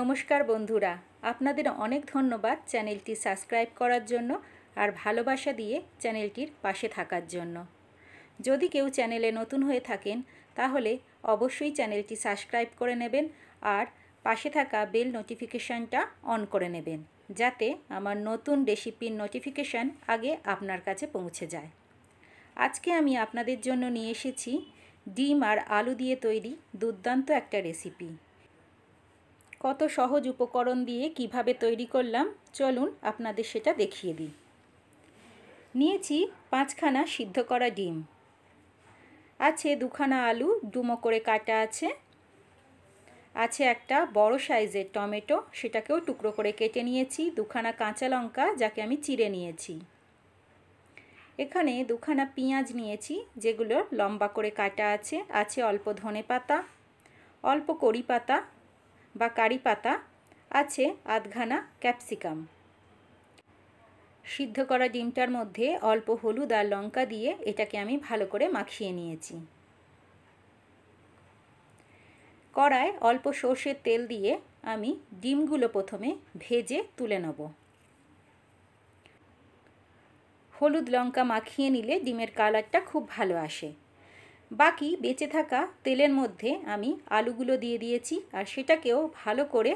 নমস্কার বন্ধুরা আপনাদের অনেক ধন্যবাদ চ্যানেলটি সাবস্ক্রাইব করার জন্য আর ভালোবাসা দিয়ে চ্যানেলটির পাশে থাকার জন্য যদি কেউ চ্যানেলে নতুন হয়ে থাকেন তাহলে অবশ্যই চ্যানেলটি সাবস্ক্রাইব করে নেবেন আর পাশে থাকা বেল নোটিফিকেশানটা অন করে নেবেন যাতে আমার নতুন রেসিপির নোটিফিকেশান আগে আপনার কাছে পৌঁছে যায় আজকে আমি আপনাদের জন্য নিয়ে এসেছি ডিম আর আলু দিয়ে তৈরি দুর্দান্ত একটা রেসিপি কত সহজ উপকরণ দিয়ে কিভাবে তৈরি করলাম চলুন আপনাদের সেটা দেখিয়ে দিই নিয়েছি পাঁচখানা সিদ্ধ করা ডিম আছে দুখানা আলু ডুমো করে কাটা আছে আছে একটা বড় সাইজের টমেটো সেটাকেও টুকরো করে কেটে নিয়েছি দুখানা কাঁচা লঙ্কা যাকে আমি চিড়ে নিয়েছি এখানে দুখানা পেঁয়াজ নিয়েছি যেগুলো লম্বা করে কাটা আছে আছে অল্প ধনে পাতা অল্প কড়ি পাতা বা কারি পাতা আছে আধখানা ক্যাপসিকাম সিদ্ধ করা ডিমটার মধ্যে অল্প হলুদ আর লঙ্কা দিয়ে এটাকে আমি ভালো করে মাখিয়ে নিয়েছি কড়ায় অল্প সর্ষের তেল দিয়ে আমি ডিমগুলো প্রথমে ভেজে তুলে নেব হলুদ লঙ্কা মাখিয়ে নিলে ডিমের কালারটা খুব ভালো আসে বাকি বেঁচে থাকা তেলের মধ্যে আমি আলুগুলো দিয়ে দিয়েছি আর সেটাকেও ভালো করে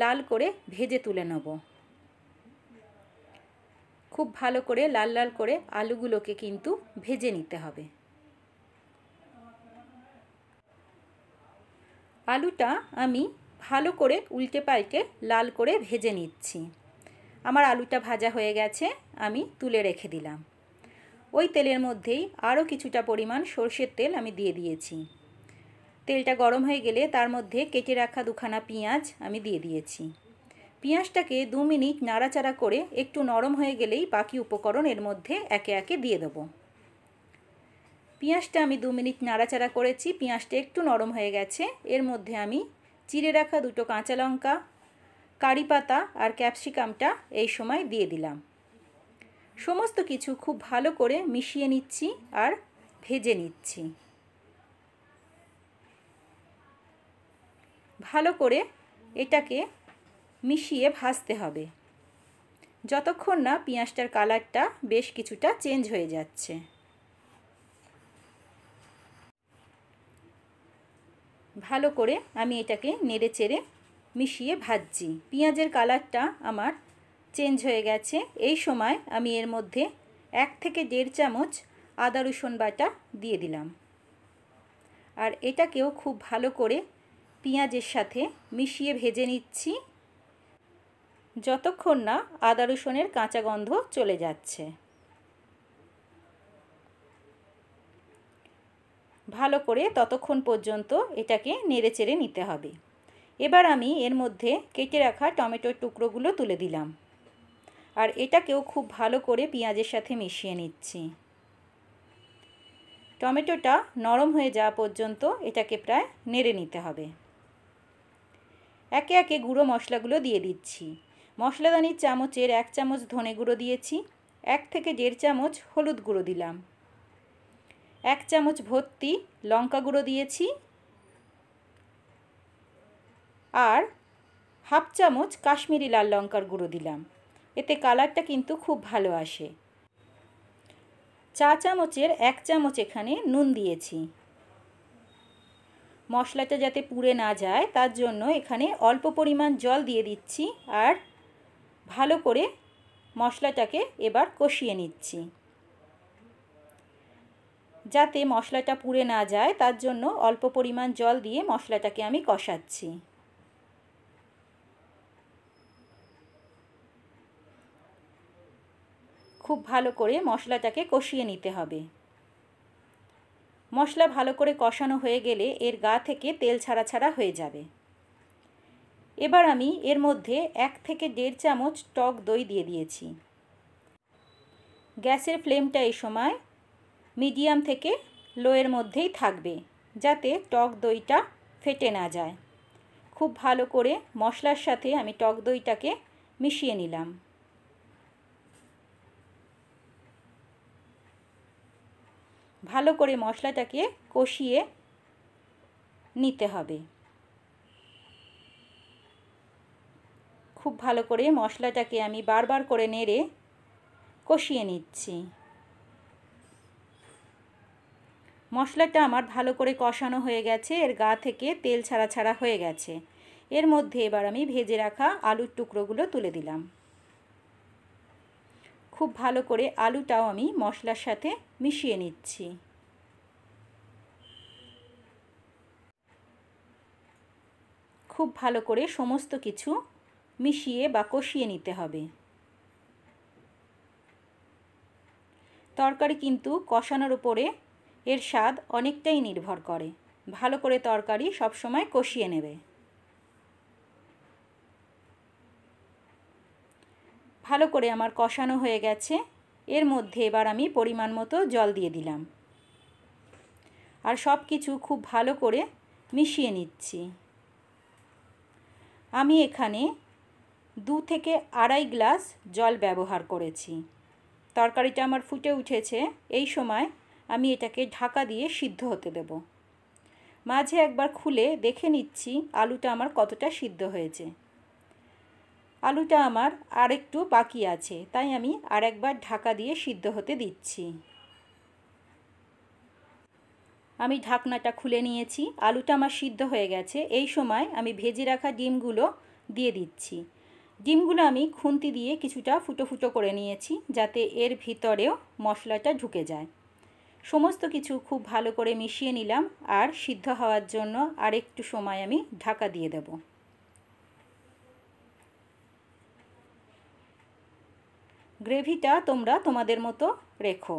লাল করে ভেজে তুলে নেব খুব ভালো করে লাল লাল করে আলুগুলোকে কিন্তু ভেজে নিতে হবে আলুটা আমি ভালো করে উল্টে পাল্টে লাল করে ভেজে নিচ্ছি আমার আলুটা ভাজা হয়ে গেছে আমি তুলে রেখে দিলাম ওই তেলের মধ্যেই আরও কিছুটা পরিমাণ সর্ষের তেল আমি দিয়ে দিয়েছি তেলটা গরম হয়ে গেলে তার মধ্যে কেটে রাখা দুখানা পেঁয়াজ আমি দিয়ে দিয়েছি পেঁয়াজটাকে দু মিনিট নাড়াচাড়া করে একটু নরম হয়ে গেলেই বাকি উপকরণ এর মধ্যে একে একে দিয়ে দেবো পেঁয়াজটা আমি দু মিনিট নাড়াচাড়া করেছি পেঁয়াজটা একটু নরম হয়ে গেছে এর মধ্যে আমি চিড়ে রাখা দুটো কাঁচা লঙ্কা কারি পাতা আর ক্যাপসিকামটা এই সময় দিয়ে দিলাম সমস্ত কিছু খুব ভালো করে মিশিয়ে নিচ্ছি আর ভেজে নিচ্ছি ভালো করে এটাকে মিশিয়ে ভাজতে হবে যতক্ষণ না পেঁয়াজটার কালারটা বেশ কিছুটা চেঞ্জ হয়ে যাচ্ছে ভালো করে আমি এটাকে নেড়ে চেড়ে মিশিয়ে ভাজছি পেঁয়াজের কালারটা আমার চেঞ্জ হয়ে গেছে এই সময় আমি এর মধ্যে এক থেকে দেড় চামচ আদা রসুন বাটা দিয়ে দিলাম আর এটাকেও খুব ভালো করে পেঁয়াজের সাথে মিশিয়ে ভেজে নিচ্ছি যতক্ষণ না আদা রসুনের কাঁচা গন্ধ চলে যাচ্ছে ভালো করে ততক্ষণ পর্যন্ত এটাকে চেড়ে নিতে হবে এবার আমি এর মধ্যে কেটে রাখা টমেটোর টুকরোগুলো তুলে দিলাম আর এটাকেও খুব ভালো করে পেঁয়াজের সাথে মিশিয়ে নিচ্ছি টমেটোটা নরম হয়ে যাওয়া পর্যন্ত এটাকে প্রায় নেড়ে নিতে হবে একে একে গুঁড়ো মশলাগুলো দিয়ে দিচ্ছি মশলাদানির চামচের এক চামচ ধনে গুঁড়ো দিয়েছি এক থেকে দেড় চামচ হলুদ গুঁড়ো দিলাম এক চামচ ভর্তি লঙ্কা গুঁড়ো দিয়েছি আর হাফ চামচ কাশ্মীরি লাল লঙ্কার গুঁড়ো দিলাম এতে কালারটা কিন্তু খুব ভালো আসে চা চামচের এক চামচ এখানে নুন দিয়েছি মশলাটা যাতে পুড়ে না যায় তার জন্য এখানে অল্প পরিমাণ জল দিয়ে দিচ্ছি আর ভালো করে মশলাটাকে এবার কষিয়ে নিচ্ছি যাতে মশলাটা পুড়ে না যায় তার জন্য অল্প পরিমাণ জল দিয়ে মশলাটাকে আমি কষাচ্ছি খুব ভালো করে মশলাটাকে কষিয়ে নিতে হবে মশলা ভালো করে কষানো হয়ে গেলে এর গা থেকে তেল ছাড়া ছাড়া হয়ে যাবে এবার আমি এর মধ্যে এক থেকে দেড় চামচ টক দই দিয়ে দিয়েছি গ্যাসের ফ্লেমটা এই সময় মিডিয়াম থেকে লোয়ের মধ্যেই থাকবে যাতে টক দইটা ফেটে না যায় খুব ভালো করে মশলার সাথে আমি টক দইটাকে মিশিয়ে নিলাম ভালো করে মশলাটাকে কষিয়ে নিতে হবে খুব ভালো করে মশলাটাকে আমি বারবার করে নেড়ে কষিয়ে নিচ্ছি মশলাটা আমার ভালো করে কষানো হয়ে গেছে এর গা থেকে তেল ছাড়া ছাড়া হয়ে গেছে এর মধ্যে এবার আমি ভেজে রাখা আলুর টুকরোগুলো তুলে দিলাম খুব ভালো করে আলুটাও আমি মশলার সাথে মিশিয়ে নিচ্ছি খুব ভালো করে সমস্ত কিছু মিশিয়ে বা কষিয়ে নিতে হবে তরকারি কিন্তু কষানোর উপরে এর স্বাদ অনেকটাই নির্ভর করে ভালো করে তরকারি সবসময় কষিয়ে নেবে ভালো করে আমার কষানো হয়ে গেছে এর মধ্যে এবার আমি পরিমাণ মতো জল দিয়ে দিলাম আর সব কিছু খুব ভালো করে মিশিয়ে নিচ্ছি আমি এখানে দু থেকে আড়াই গ্লাস জল ব্যবহার করেছি তরকারিটা আমার ফুটে উঠেছে এই সময় আমি এটাকে ঢাকা দিয়ে সিদ্ধ হতে দেব মাঝে একবার খুলে দেখে নিচ্ছি আলুটা আমার কতটা সিদ্ধ হয়েছে আলুটা আমার আর একটু বাকি আছে তাই আমি আর একবার ঢাকা দিয়ে সিদ্ধ হতে দিচ্ছি আমি ঢাকনাটা খুলে নিয়েছি আলুটা আমার সিদ্ধ হয়ে গেছে এই সময় আমি ভেজে রাখা ডিমগুলো দিয়ে দিচ্ছি ডিমগুলো আমি খুন্তি দিয়ে কিছুটা ফুটো ফুটো করে নিয়েছি যাতে এর ভিতরেও মশলাটা ঢুকে যায় সমস্ত কিছু খুব ভালো করে মিশিয়ে নিলাম আর সিদ্ধ হওয়ার জন্য আর একটু সময় আমি ঢাকা দিয়ে দেবো গ্রেভিটা তোমরা তোমাদের মতো রেখো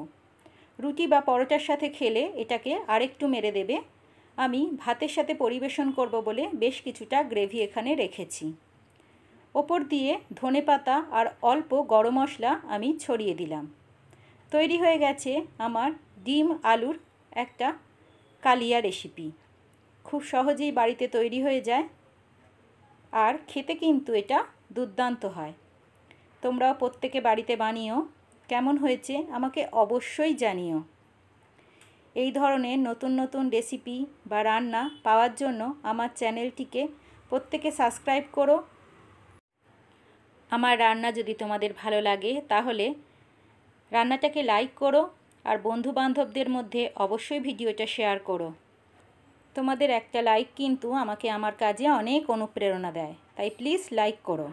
রুটি বা পরোটার সাথে খেলে এটাকে আরেকটু মেরে দেবে আমি ভাতের সাথে পরিবেশন করব বলে বেশ কিছুটা গ্রেভি এখানে রেখেছি ওপর দিয়ে ধনে পাতা আর অল্প গরম মশলা আমি ছড়িয়ে দিলাম তৈরি হয়ে গেছে আমার ডিম আলুর একটা কালিয়া রেসিপি খুব সহজেই বাড়িতে তৈরি হয়ে যায় আর খেতে কিন্তু এটা দুর্দান্ত হয় তোমরাও প্রত্যেকে বাড়িতে বানিও কেমন হয়েছে আমাকে অবশ্যই জানিও এই ধরনের নতুন নতুন রেসিপি বা রান্না পাওয়ার জন্য আমার চ্যানেলটিকে প্রত্যেকে সাবস্ক্রাইব করো আমার রান্না যদি তোমাদের ভালো লাগে তাহলে রান্নাটাকে লাইক করো আর বন্ধু বান্ধবদের মধ্যে অবশ্যই ভিডিওটা শেয়ার করো তোমাদের একটা লাইক কিন্তু আমাকে আমার কাজে অনেক অনুপ্রেরণা দেয় তাই প্লিজ লাইক করো